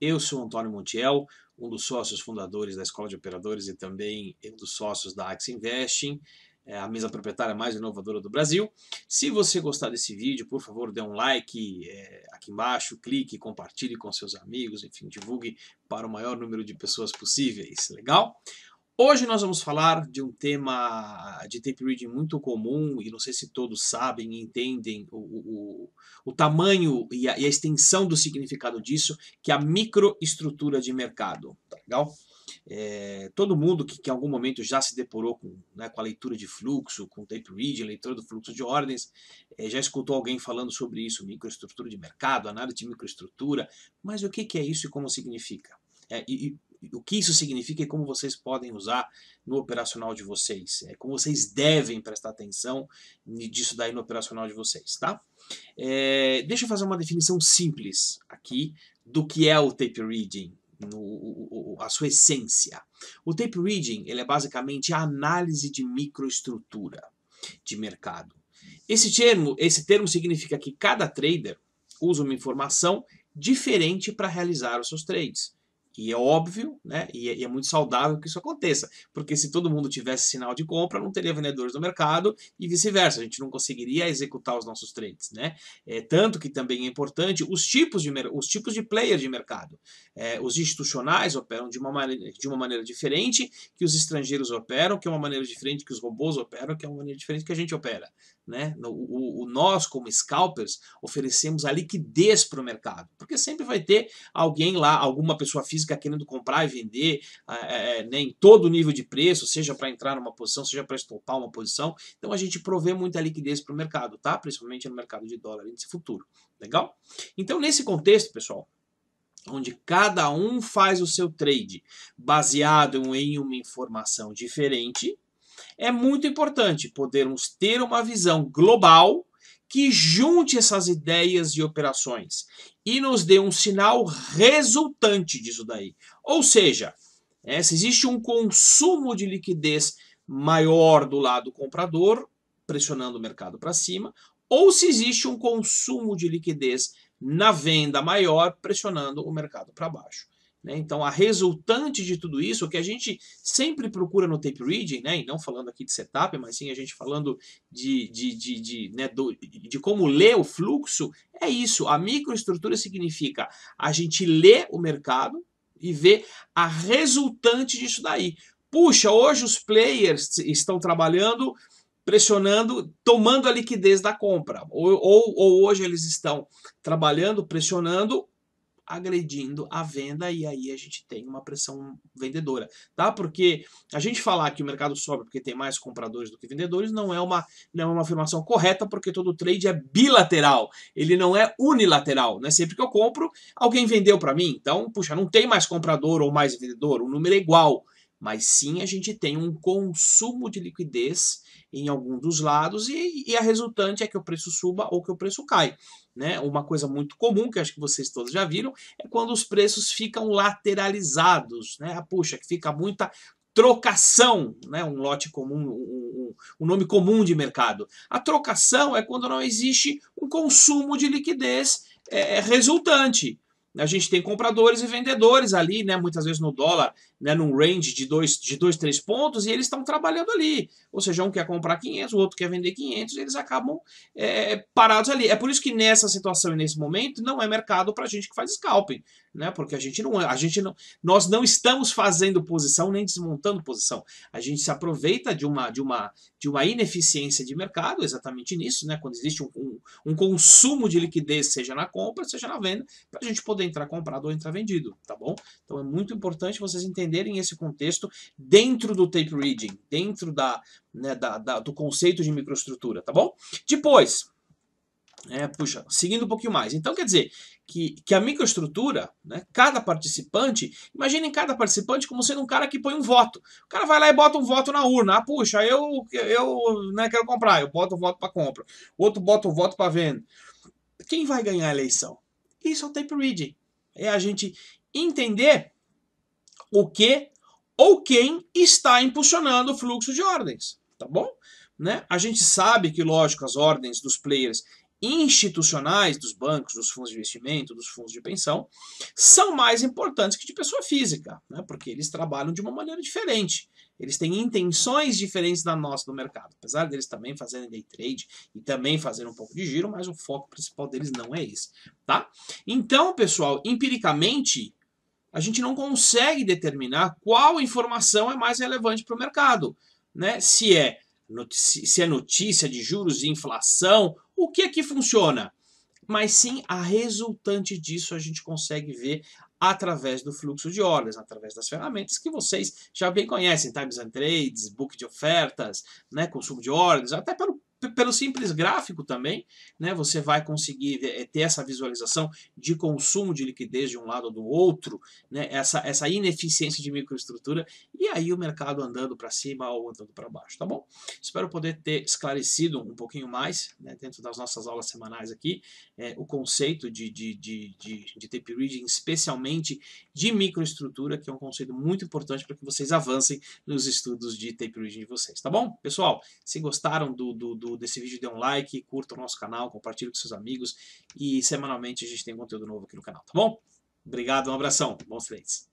Eu sou Antônio Montiel, um dos sócios fundadores da Escola de Operadores e também um dos sócios da Axe Investing, é a mesa proprietária mais inovadora do Brasil. Se você gostar desse vídeo, por favor, dê um like é, aqui embaixo, clique, compartilhe com seus amigos, enfim, divulgue para o maior número de pessoas possíveis, legal? Hoje nós vamos falar de um tema de tape reading muito comum, e não sei se todos sabem e entendem o, o, o tamanho e a, e a, extensão do significado disso, que é a microestrutura de mercado. Tá legal? É, todo mundo que, que, em algum momento já se depurou com, né, com a leitura de fluxo, com tape reading, leitura do fluxo de ordens, é, já escutou alguém falando sobre isso, microestrutura de mercado, análise de microestrutura, mas o que, que é isso e como significa? É, e, e o que isso significa e como vocês podem usar no operacional de vocês. É como vocês devem prestar atenção disso daí no operacional de vocês, tá? É, deixa eu fazer uma definição simples aqui do que é o tape reading, no, o, o, a sua essência. O tape reading ele é basicamente a análise de microestrutura de mercado. Esse termo, esse termo significa que cada trader usa uma informação diferente para realizar os seus trades. E é óbvio, né? E é, e é, muito saudável que isso aconteça. Porque se todo mundo tivesse sinal de compra, não teria vendedores no mercado e vice-versa. A gente não conseguiria executar os nossos trades, né? É, tanto que também é importante os tipos de, os tipos de player de mercado. É, os institucionais operam de uma, maneira, de uma maneira diferente que os estrangeiros operam, que é uma maneira diferente que os robôs operam, que é uma maneira diferente que a gente opera né? O, o, nós, como scalpers, oferecemos a liquidez para o mercado, porque sempre vai ter alguém lá, alguma pessoa física querendo comprar e vender ah, é, é, né, em todo nível de preço, seja para entrar numa posição, seja para estopar uma posição. Então a gente provê muita liquidez para o mercado, tá? Principalmente no mercado de dólar índice futuro. Legal? Então, nesse contexto, pessoal, onde cada um faz o seu trade baseado em uma informação diferente, é muito importante podermos ter uma visão global que junte essas ideias e operações e nos dê um sinal resultante disso daí. Ou seja, é, se existe um consumo de liquidez maior do lado comprador, pressionando o mercado para cima, ou se existe um consumo de liquidez na venda maior, pressionando o mercado para baixo. Né? Então, a resultante de tudo isso, o que a gente sempre procura no tape reading, né? e não falando aqui de setup, mas sim a gente falando de, de, de, de, né? Do, de como ler o fluxo, é isso. A microestrutura significa a gente ler o mercado e ver a resultante disso daí. Puxa, hoje os players estão trabalhando pressionando, tomando a liquidez da compra. Ou, ou, ou, hoje eles estão trabalhando, pressionando agredindo a venda e aí a gente tem uma pressão vendedora, tá? Porque a gente falar que o mercado sobe porque tem mais compradores do que vendedores não é uma não é uma afirmação correta, porque todo trade é bilateral, ele não é unilateral, né? Sempre que eu compro, alguém vendeu para mim, então, puxa, não tem mais comprador ou mais vendedor, o número é igual mas sim a gente tem um consumo de liquidez em algum dos lados e, e, a resultante é que o preço suba ou que o preço cai. Né? Uma coisa muito comum, que acho que vocês todos já viram, é quando os preços ficam lateralizados. Né? Ah, puxa, que fica muita trocação, né? um lote comum, um, um nome comum de mercado. A trocação é quando não existe um consumo de liquidez é, é resultante a gente tem compradores e vendedores ali, né? Muitas vezes no dólar, né? Num range de 2, de dois, três pontos e eles estão trabalhando ali. Ou seja, um quer comprar 500, o outro quer vender 500 e eles acabam é, é, parados ali. É por isso que nessa situação e nesse momento não é mercado para a gente que faz scalping, né? Porque a gente não, a gente não, nós não estamos fazendo posição nem desmontando posição. A gente se aproveita de uma, de uma, de uma ineficiência de mercado, exatamente nisso, né? Quando existe um, um, um consumo de liquidez, seja na compra, seja na venda, para a gente poder pode entrar comprado ou entrar vendido, tá bom? Então é muito importante vocês entenderem esse contexto dentro do tape reading, dentro da, né, da, da do conceito de microestrutura, tá bom? Depois, é, puxa, seguindo um pouquinho mais. Então quer dizer que, que a microestrutura, né, cada participante, imaginem cada participante como sendo um cara que põe um voto. O cara vai lá e bota um voto na urna. Ah, puxa, eu, eu né, quero comprar, eu boto o voto para compra. O outro bota o voto para venda. Quem vai ganhar a eleição? Isso é o tape reading. É a gente entender o que ou quem está impulsionando o fluxo de ordens, tá bom? Né? A gente sabe que, lógico, as ordens dos players institucionais, dos bancos, dos fundos de investimento, dos fundos de pensão, são mais importantes que de pessoa física, né? porque eles trabalham de uma maneira diferente eles têm intenções diferentes da nossa do mercado. Apesar deles também fazerem day trade e também fazerem um pouco de giro, mas o foco principal deles não é esse, tá? Então, pessoal, empiricamente, a gente não consegue determinar qual informação é mais relevante para o mercado, né? Se é se é notícia de juros e inflação, o que é que funciona? Mas sim, a resultante disso a gente consegue ver através do fluxo de ordens, através das ferramentas que vocês já bem conhecem, Times and Trades, Book de Ofertas, né, consumo de ordens, até pelo pelo simples gráfico também, né, você vai conseguir eh, eh, ter essa visualização de consumo de liquidez de um lado ou do outro, né, essa, essa ineficiência de microestrutura, e aí o mercado andando para cima ou andando para baixo, tá bom? Espero poder ter esclarecido um pouquinho mais, né, dentro das nossas aulas semanais aqui, é, o conceito de, de, de, de, de tape reading, especialmente de microestrutura, que é um conceito muito importante para que vocês avancem nos estudos de tape reading de vocês, tá bom? Pessoal, se gostaram do, do, do desse vídeo, dê um like, curta o nosso canal, compartilhe com seus amigos e semanalmente a gente tem conteúdo novo aqui no canal, tá bom? Obrigado, um abração, bons treinos!